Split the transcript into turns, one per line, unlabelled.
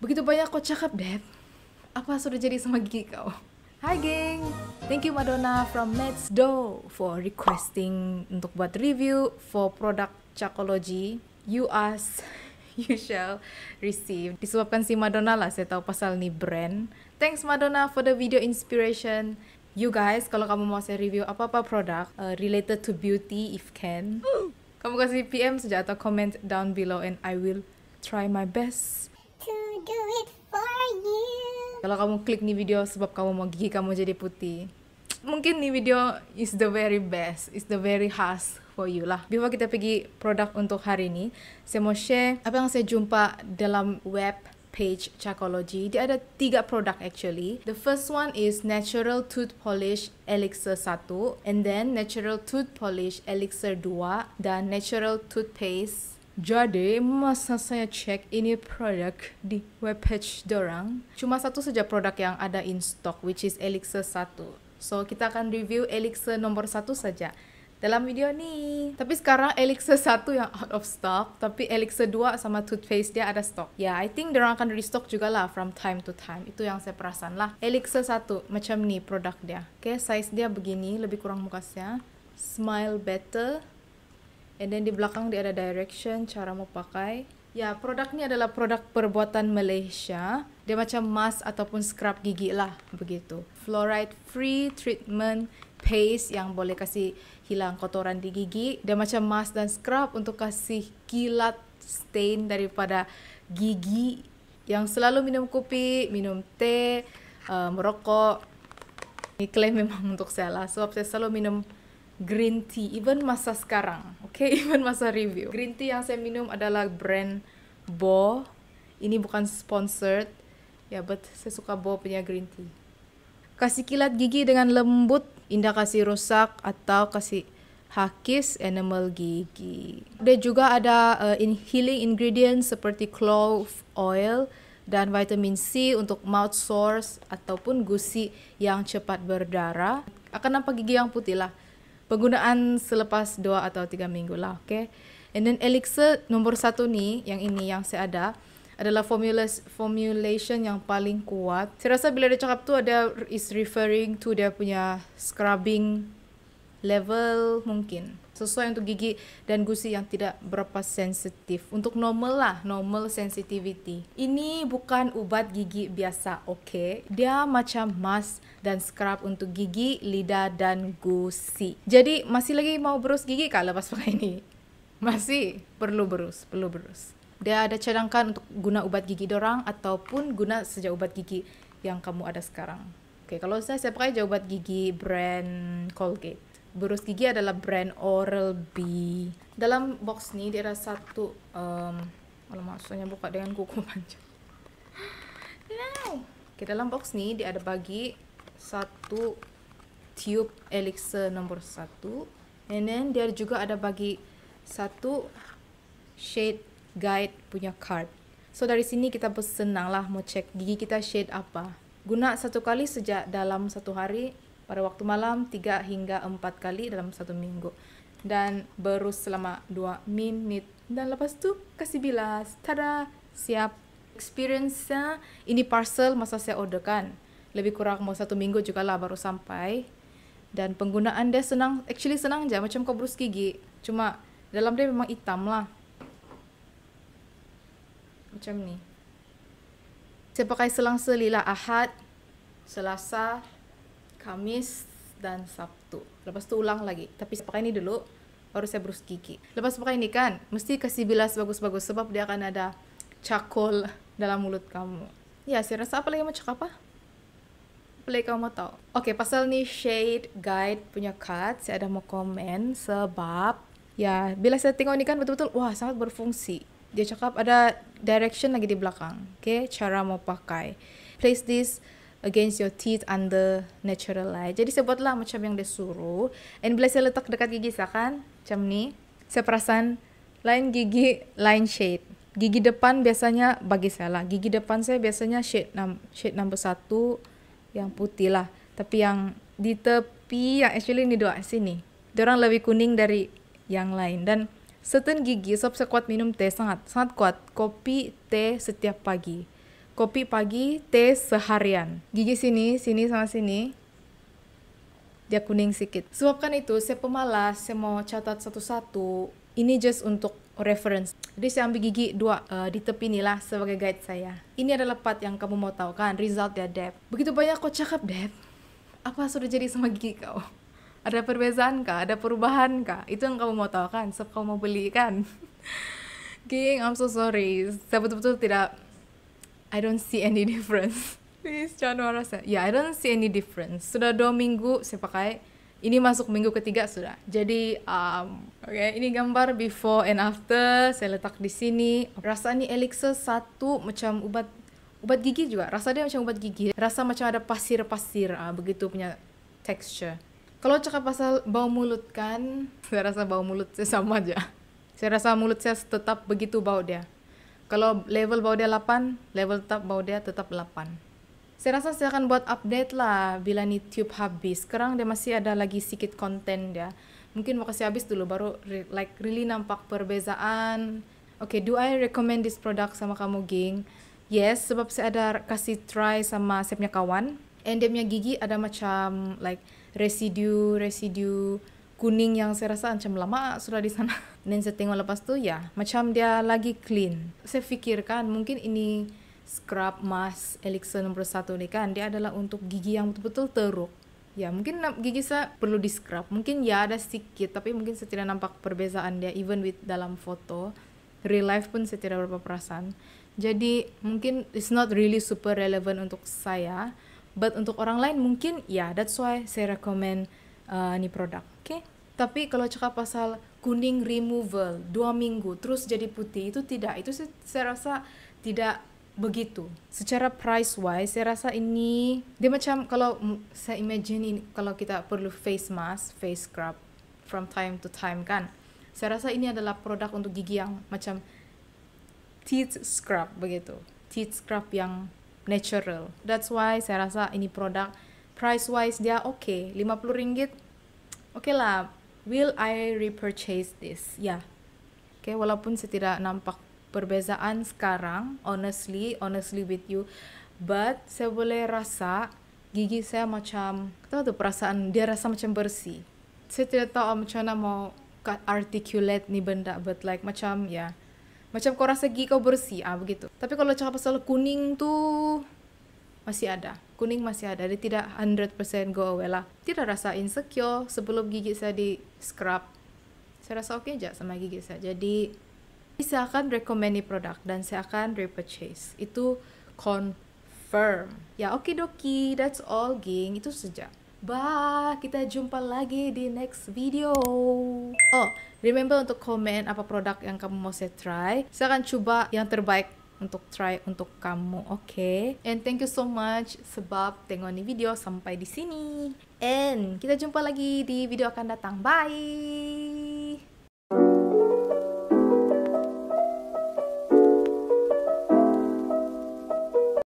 Begitu banyak kau cakap, Dad. Apa sudah jadi sama gigi kau? Hai geng, thank you Madonna from meds Do for requesting untuk buat review for product Chakology. You ask, you shall receive. Disebabkan si Madonna lah saya tahu pasal ni brand. Thanks Madonna for the video inspiration. You guys, kalau kamu mau saya review apa-apa produk uh, related to beauty if can, kamu kasih PM saja atau comment down below and I will try my best kalau kamu klik nih video sebab kamu mau gigi kamu jadi putih. Mungkin nih video is the very best, is the very has for you lah. Before kita pergi produk untuk hari ini, saya mau share apa yang saya jumpa dalam web page Chakology. Dia ada tiga produk actually. The first one is Natural Tooth Polish Elixir 1, and then Natural Tooth Polish Elixir 2, dan Natural Toothpaste jadi masa saya cek ini produk di webpage dorang Cuma satu saja produk yang ada in stock which is Elixir 1 So kita akan review Elixir nomor satu saja dalam video ni. Tapi sekarang Elixir 1 yang out of stock, tapi Elixir 2 sama toothpaste dia ada stock. Ya, yeah, I think dorang akan restock juga lah from time to time. Itu yang saya perasan lah. Elixir 1 macam ni produk dia. Oke, okay, size dia begini, lebih kurang muka saya. Smile better and then di belakang dia ada direction cara mau pakai ya produk ini adalah produk perbuatan Malaysia dia macam mask ataupun scrub gigi lah begitu fluoride free treatment paste yang boleh kasih hilang kotoran di gigi dia macam mask dan scrub untuk kasih kilat stain daripada gigi yang selalu minum kopi minum teh uh, merokok ini klaim memang untuk saya lah sebab saya selalu minum green tea even masa sekarang okay even masa review green tea yang saya minum adalah brand Bo ini bukan sponsored ya yeah, but saya suka Bo punya green tea kasih kilat gigi dengan lembut indah kasih rusak atau kasih hakis enamel gigi dia juga ada uh, in healing ingredients seperti clove oil dan vitamin C untuk mouth sores ataupun gusi yang cepat berdarah akan nampak gigi yang putih lah penggunaan selepas dua atau tiga minggu lah okay. and then elixir nombor satu ni yang ini yang saya ada adalah formulas formulation yang paling kuat saya rasa bila dia cakap tu ada is referring to dia punya scrubbing level mungkin sesuai untuk gigi dan gusi yang tidak berapa sensitif. Untuk normal lah, normal sensitivity. Ini bukan ubat gigi biasa, oke? Okay? Dia macam mask dan scrub untuk gigi, lidah, dan gusi. Jadi masih lagi mau berus gigi kah lepas pakai ini? Masih perlu berus, perlu berus. Dia ada cadangkan untuk guna ubat gigi dorang ataupun guna sejak ubat gigi yang kamu ada sekarang. Oke, kalau saya, saya pakai jauh gigi brand Colgate. Berus Gigi adalah brand Oral-B. Dalam box ni dia ada satu um, kalau maksudnya buka dengan kuku panjang. Wow. Okay, dalam box ni dia ada bagi satu tube elixir nomor satu. And then dia juga ada bagi satu shade guide punya card. So dari sini kita bersenang lah mau cek gigi kita shade apa. Guna satu kali sejak dalam satu hari pada waktu malam 3 hingga 4 kali dalam satu minggu dan berus selama 2 minit dan lepas tu kasih bilas tada siap experience ini parcel masa saya order kan lebih kurang mau satu minggu juga lah baru sampai dan penggunaan dia senang actually senang je macam kau berus gigi cuma dalam dia memang hitam lah macam ni saya pakai selang selilah Ahad Selasa, Kamis dan Sabtu. Lepas itu ulang lagi. Tapi saya pakai ini dulu, baru saya berus gigi. Lepas pakai ini kan, mesti kasih bilas bagus-bagus sebab dia akan ada cakol dalam mulut kamu. Ya, saya rasa apa lagi mau cakap apa? Play kamu mau tahu. Oke, pasal nih shade guide punya cut, saya ada mau komen sebab ya bila saya tengok ini kan betul-betul wah sangat berfungsi. Dia cakap ada direction lagi di belakang. Oke, okay? cara mau pakai. Place this against your teeth under natural light. Jadi sebutlah macam yang dia suruh. And bila saya letak dekat gigi saya kan, macam ni. Saya perasan lain gigi, lain shade. Gigi depan biasanya bagi saya lah. Gigi depan saya biasanya shade shade number satu yang putih lah. Tapi yang di tepi yang actually ini dua sini. Dia orang lebih kuning dari yang lain dan certain gigi sob saya minum teh sangat sangat kuat kopi teh setiap pagi kopi pagi, teh seharian. Gigi sini, sini sama sini. Dia kuning sedikit. Sebabkan itu, saya pemalas, saya mau catat satu-satu. Ini just untuk reference. Jadi saya ambil gigi dua uh, di tepi inilah sebagai guide saya. Ini adalah part yang kamu mau tahu kan, result ya Deb. Begitu banyak kau cakap Deb, apa sudah jadi sama gigi kau? Ada perbezaan kah? Ada perubahan kah? Itu yang kamu mau tahu kan, sebab kamu mau beli kan? King, I'm so sorry. Saya betul-betul tidak I don't see any difference. Please jangan marah saya. Ya, I don't see any difference. Sudah dua minggu saya pakai. Ini masuk minggu ketiga sudah. Jadi, um, oke, okay, ini gambar before and after. Saya letak di sini. Rasa Rasanya elixir satu macam ubat ubat gigi juga. Rasa dia macam ubat gigi. Rasa macam ada pasir-pasir. Uh, begitu punya texture. Kalau cakap pasal bau mulut kan, saya rasa bau mulut saya sama aja. Saya rasa mulut saya tetap begitu bau dia. Kalau level bawah dia 8, level tetap bawah dia tetap 8. Saya rasa saya akan buat update lah bila ni tube habis. Sekarang dia masih ada lagi sedikit konten dia. Mungkin mau kasih habis dulu baru re like really nampak perbezaan. Oke, okay, do I recommend this product sama kamu, geng? Yes, sebab saya ada kasih try sama saya kawan. And dia punya gigi ada macam like residue, residue kuning yang saya rasa macam lama sudah di sana dan saya tengok lepas tu ya macam dia lagi clean saya fikirkan mungkin ini scrub mask elixir nomor satu ni kan dia adalah untuk gigi yang betul-betul teruk ya mungkin gigi saya perlu di scrub mungkin ya ada sedikit tapi mungkin saya tidak nampak perbezaan dia even with dalam foto real life pun saya tidak berapa perasan jadi mungkin it's not really super relevant untuk saya but untuk orang lain mungkin ya yeah, that's why saya recommend uh, produk oke okay? tapi kalau cakap pasal kuning removal dua minggu terus jadi putih itu tidak itu saya rasa tidak begitu secara price wise saya rasa ini dia macam kalau saya imagine ini, kalau kita perlu face mask face scrub from time to time kan saya rasa ini adalah produk untuk gigi yang macam teeth scrub begitu teeth scrub yang natural that's why saya rasa ini produk price wise dia oke okay, 50 ringgit oke okay lah will I repurchase this ya yeah. oke okay, walaupun setidak nampak perbezaan sekarang honestly honestly with you but saya boleh rasa gigi saya macam tahu tuh perasaan dia rasa macam bersih saya tidak tahu ah, macam mana mau articulate nih benda but like macam ya yeah. macam kau rasa gigi kau bersih ah begitu tapi kalau cakap pasal kuning tuh masih ada kuning masih ada jadi tidak 100% go away lah tidak rasa insecure sebelum gigi saya di scrub saya rasa oke okay aja sama gigi saya jadi bisa akan recommend ini produk dan saya akan repurchase itu confirm ya oke okay doki that's all geng itu saja Bye, kita jumpa lagi di next video. Oh, remember untuk komen apa produk yang kamu mau saya try. Saya akan coba yang terbaik untuk try untuk kamu, oke? Okay? And thank you so much sebab tengok ni video sampai di sini. And kita jumpa lagi di video akan datang. Bye.